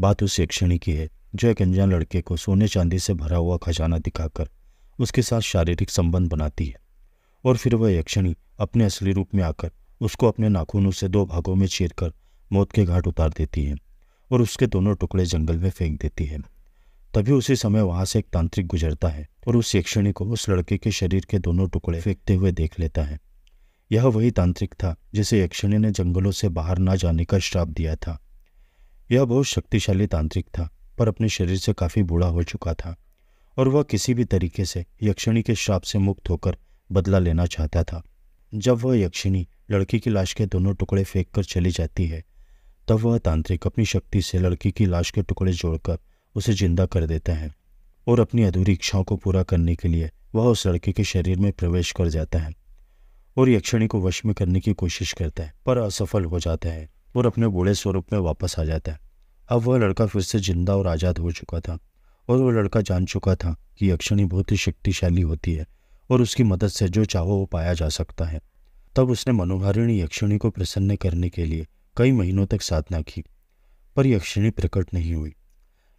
बात उस एक क्षणी की है जो एक अनजान लड़के को सोने चांदी से भरा हुआ खजाना दिखाकर उसके साथ शारीरिक संबंध बनाती है और फिर वह यक्षणी अपने असली रूप में आकर उसको अपने नाखूनों से दो भागों में कर मौत के घाट उतार देती है और उसके दोनों टुकड़े जंगल में फेंक देती है तभी उसी समय वहां से एक तांत्रिक गुजरता है और उस यक्षणी को उस लड़के के शरीर के दोनों टुकड़े फेंकते हुए देख लेता है यह वही तांत्रिक था जिसे यक्षणी ने जंगलों से बाहर ना जाने का श्राप दिया था यह बहुत शक्तिशाली तांत्रिक था पर अपने शरीर से काफ़ी बूढ़ा हो चुका था और वह किसी भी तरीके से यक्षिणी के श्राप से मुक्त होकर बदला लेना चाहता था जब वह यक्षिणी लड़की की लाश के दोनों टुकड़े फेंक कर चली जाती है तब वह तांत्रिक अपनी शक्ति से लड़की की लाश के टुकड़े जोड़कर उसे जिंदा कर देता है और अपनी अधूरी इच्छाओं को पूरा करने के लिए वह उस लड़के के शरीर में प्रवेश कर जाता है और यक्षिणी को वश में करने की कोशिश करता है पर असफल हो जाता है और अपने बूढ़े स्वरूप में वापस आ जाता है अब वह लड़का फिर से जिंदा और आज़ाद हो चुका था और वह लड़का जान चुका था कि यक्षिणी बहुत ही शक्तिशाली होती है और उसकी मदद से जो चाहो वो पाया जा सकता है तब उसने मनोहारिणी यक्षिणी को प्रसन्न करने के लिए कई महीनों तक साधना की पर यक्षिणी प्रकट नहीं हुई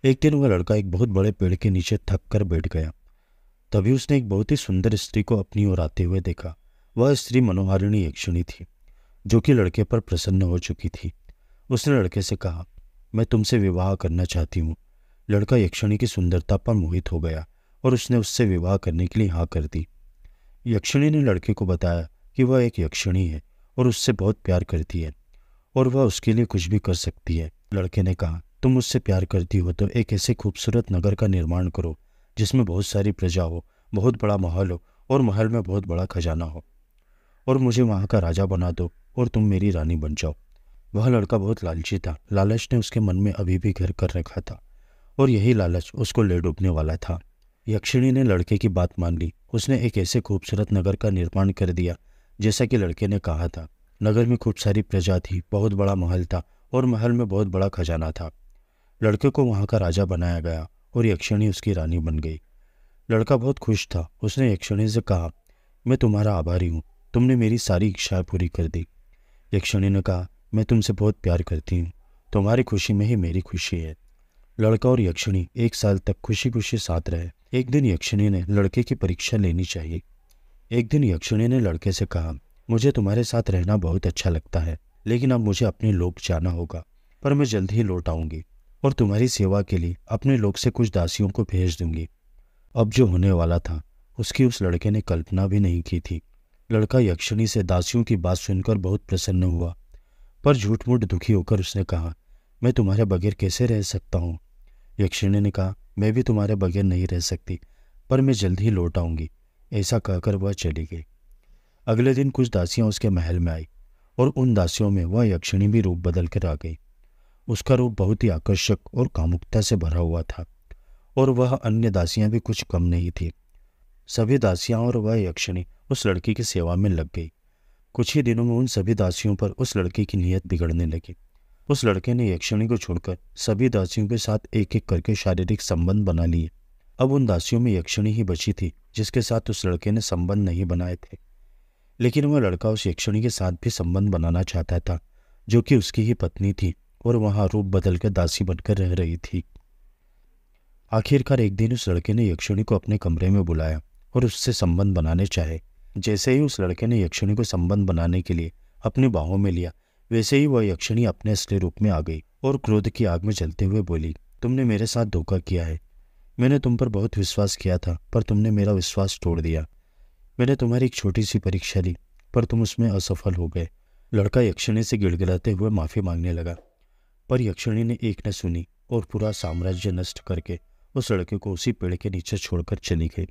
एक दिन वह लड़का एक बहुत बड़े पेड़ के नीचे थक कर बैठ गया तभी उसने एक बहुत ही सुंदर स्त्री को अपनी ओर आते हुए देखा वह स्त्री मनोहारिणी यक्षिणी थी जो कि लड़के पर प्रसन्न हो चुकी थी उसने लड़के से कहा मैं तुमसे विवाह करना चाहती हूँ लड़का यक्षिणी की सुंदरता पर मोहित हो गया और उसने उससे विवाह करने के लिए हाँ कर दी यक्षिणी ने लड़के को बताया कि वह एक यक्षिणी है और उससे बहुत प्यार करती है और वह उसके लिए कुछ भी कर सकती है लड़के ने कहा तुम उससे प्यार करती हो तो एक ऐसे खूबसूरत नगर का निर्माण करो जिसमें बहुत सारी प्रजा हो बहुत बड़ा महल हो और महल में बहुत बड़ा खजाना हो और मुझे वहाँ का राजा बना दो और तुम मेरी रानी बन जाओ वह लड़का बहुत लालची था लालच ने उसके मन में अभी भी घर कर रखा था और यही लालच उसको ले डूबने वाला था यक्षिणी ने लड़के की बात मान ली उसने एक ऐसे खूबसूरत नगर का निर्माण कर दिया जैसा कि लड़के ने कहा था नगर में खूब सारी प्रजा थी बहुत बड़ा महल था और महल में बहुत बड़ा खजाना था लड़के को वहाँ का राजा बनाया गया और यक्षिणी उसकी रानी बन गई लड़का बहुत खुश था उसने यक्षिणी से कहा मैं तुम्हारा आभारी हूँ तुमने मेरी सारी इच्छाएं पूरी कर दी यक्षिणी ने कहा मैं तुमसे बहुत प्यार करती हूँ तुम्हारी खुशी में ही मेरी खुशी है लड़का और यक्षिणी एक साल तक खुशी खुशी साथ रहे एक दिन यक्षिणी ने लड़के की परीक्षा लेनी चाहिए एक दिन यक्षिणी ने लड़के से कहा मुझे तुम्हारे साथ रहना बहुत अच्छा लगता है लेकिन अब मुझे अपने लोक जाना होगा पर मैं जल्द ही लौट आऊंगी और तुम्हारी सेवा के लिए अपने लोक से कुछ दासियों को भेज दूंगी अब जो होने वाला था उसकी उस लड़के ने कल्पना भी नहीं की थी लड़का यक्षिणी से दासियों की बात सुनकर बहुत प्रसन्न हुआ पर झूठ मूठ दुखी होकर उसने कहा मैं तुम्हारे बगैर कैसे रह सकता हूँ यक्षिणी ने कहा मैं भी तुम्हारे बगैर नहीं रह सकती पर मैं जल्द ही लौट आऊँगी ऐसा कहकर वह चली गई अगले दिन कुछ दासियाँ उसके महल में आई और उन दासियों में वह यक्षिणी भी रूप बदल कर आ गई उसका रूप बहुत ही आकर्षक और कामुकता से भरा हुआ था और वह अन्य दासियाँ भी कुछ कम नहीं थी सभी दासियां और वह यक्षिणी उस लड़की की सेवा में लग गई कुछ ही दिनों में उन सभी दासियों पर उस लड़की की नीयत बिगड़ने लगी उस लड़के ने यक्षिणी को छोड़कर सभी दासियों के साथ एक एक करके शारीरिक संबंध बना लिए अब उन दासियों में यक्षिणी ही बची थी जिसके साथ उस लड़के ने संबंध नहीं बनाए थे लेकिन वह लड़का उस यक्षिणी के साथ भी संबंध बनाना चाहता था जो कि उसकी ही पत्नी थी और वहाँ रूप बदल कर दासी बनकर रह रही थी आखिरकार एक दिन उस लड़के ने यक्षिणी को अपने कमरे में बुलाया और उससे संबंध बनाने चाहे जैसे ही उस लड़के ने यक्षिणी को संबंध बनाने के लिए अपनी बाहों में लिया वैसे ही वह यक्षिणी अपने असली रूप में आ गई और क्रोध की आग में जलते हुए बोली तुमने मेरे साथ धोखा किया है मैंने तुम पर बहुत विश्वास किया था पर तुमने मेरा विश्वास तोड़ दिया मैंने तुम्हारी एक छोटी सी परीक्षा ली पर तुम उसमें असफल हो गए लड़का यक्षिणी से गिड़गिड़ाते हुए माफ़ी मांगने लगा पर यक्षिणी ने एक न सुनी और पूरा साम्राज्य नष्ट करके उस लड़के को उसी पेड़ के नीचे छोड़कर चली गई